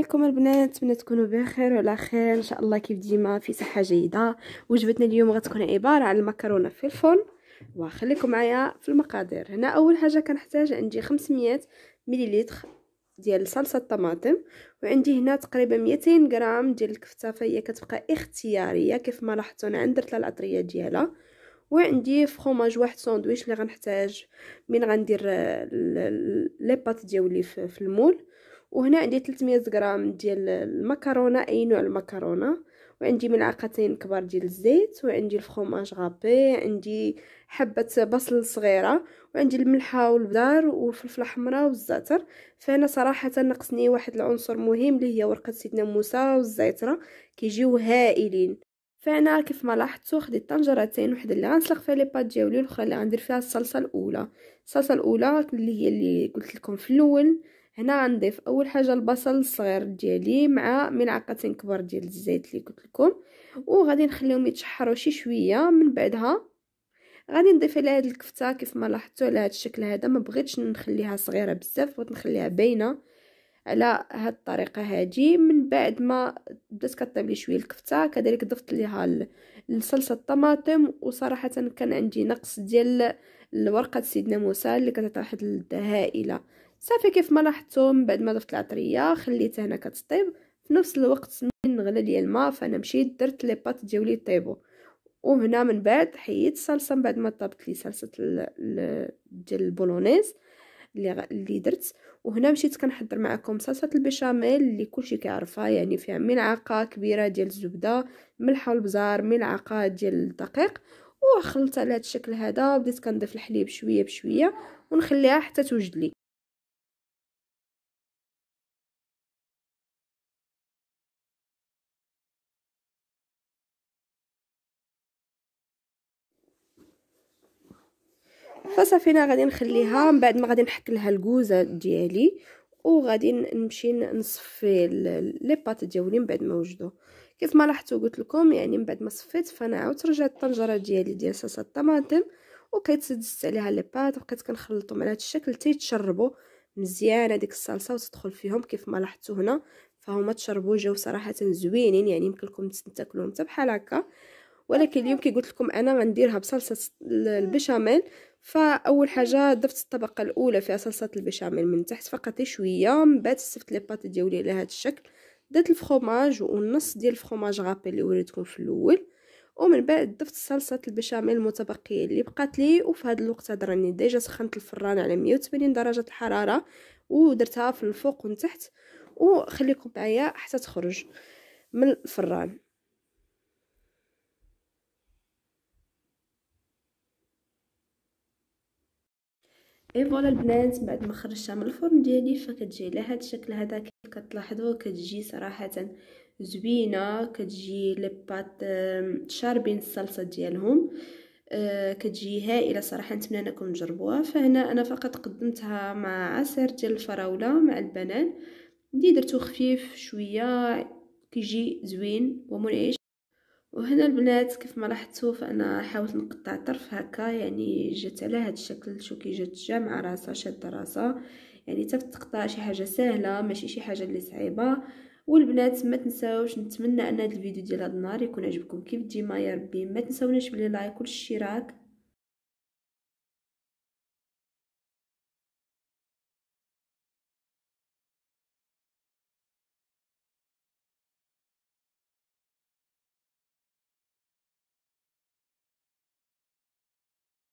عليكم البنات نتمنى تكونوا بخير وعلى خير ان شاء الله كيف ديما في صحه جيده وجبتنا اليوم غتكون عباره عن المكرونه في الفرن وخليكم معايا في المقادير هنا اول حاجه كنحتاج عندي 500 مليلتر ديال صلصه الطماطم وعندي هنا تقريبا 200 غرام ديال الكفته فهي كتبقى اختياريه كيف ما لاحظتوا انا درت لها العطريه ديالها وعندي فخوماج واحد ساندويش اللي غنحتاج من غندير لي بات ديالي في المول وهنا عندي 300 غرام ديال المكرونه اي نوع المكرونه وعندي ملعقتين كبار ديال الزيت وعندي الفخوماج غابي عندي حبه بصل صغيره وعندي الملحه والبدار والفلفله الحمراء والزعتر فانا صراحه نقصني واحد العنصر مهم اللي هي ورقه سيدنا موسى والزيتره كيجيو هائلين فانا كيف ما لاحظتوا خديت طنجرتين وحده اللي غنسلق فيها لي بات ديالي والاخرى اللي غندير فيها الصلصه الاولى الصلصه الاولى اللي هي اللي قلت لكم في الاول هنا غنضيف اول حاجه البصل الصغير ديالي مع ملعقتين كبار ديال الزيت اللي قلت لكم وغادي نخليهم يتشحروا شي شويه من بعدها غادي نضيف على هذه الكفته كيف ما لاحظتوا على هذا الشكل هذا ما بغيتش نخليها صغيره بزاف بغيت نخليها باينه على هاد الطريقه هادي من بعد ما بدات كطيب لي شويه الكفته كذلك ضفت ليها الصلصه الطماطم وصراحه كان عندي نقص ديال الورقه سيدنا موسى اللي كتعطي واحد الدهائله صافي كيف ما لاحظتوا من بعد ما ضفت العطريه خليتها هنا كتطيب في نفس الوقت من غلى ليا الماء فانا مشيت درت لي بات ديالي يطيبوا وهنا من بعد حيدت الصلصه من بعد ما طابت لي صلصه ديال البولونيز اللي اللي درت وهنا مشيت كنحضر معكم صلصه البيشاميل اللي كلشي كيعرفها يعني فيها ملعقه كبيره ديال الزبده ملح والبزار ملعقه ديال الدقيق وخلطت على هذا الشكل هذا بديت كنضيف الحليب شويه بشويه ونخليها حتى توجد لي فصافي انا غادي نخليها من بعد ما غادي نحك لها الكوزه ديالي وغادي نمشي نصفي لي بات ديالي من بعد ما وجدوا كيف ما لاحظتوا قلت لكم يعني من بعد ما صفيت فانا عاودت رجعت الطنجره ديالي ديال صلصه الطماطم وكيتسدست عليها لي بات وبقيت كنخلطهم على هذا الشكل حتى يتشربوا مزيان هذيك الصلصه وتدخل فيهم كيف ما لاحظتوا هنا فهما تشربوا جاو صراحه زوينين يعني يمكن لكم تاكلوهم حتى بحال هكا ولكن اليوم كي قلت لكم انا غنديرها بصلصه البشاميل فاول حاجه ضفت الطبقه الاولى فيها صلصه البشاميل من تحت فقط شويه من بعد سفت لي بات ديالي على هذا الشكل درت الفخوماج ونص ديال الفخوماج غابي اللي وريتكم في الاول ومن بعد ضفت صلصه البشاميل المتبقيه اللي بقات لي وفي هذا الوقت راني ديجا سخنت الفران على 180 درجه الحراره ودرتها في الفوق ومن تحت وخليكم معايا حتى تخرج من الفران اي فوالا البنات بعد ما خرجتها من الفرن ديالي فكتجي على هذا الشكل هذا كيف كتلاحظوا كتجي صراحه زوينه كتجي لي بات شاربين الصلصه ديالهم آه، كتجي هائله صراحه نتمنى انكم تجربوها فهنا انا فقط قدمتها مع عصير ديال الفراوله مع البنان اللي درتو خفيف شويه كيجي زوين ومنعش وهنا البنات كيف ما لاحظتوا فانا حاولت نقطع طرف هكا يعني جات على هذا الشكل شو كي جات جامعة راسها شاده راسها يعني حتى تقطع شي حاجه سهله ماشي شي حاجه اللي صعيبه والبنات ما تنساوش نتمنى ان هذا الفيديو ديال هذا النهار يكون عجبكم كيف ديما يا ربي ما تنساوناش بلي لايك والاشتراك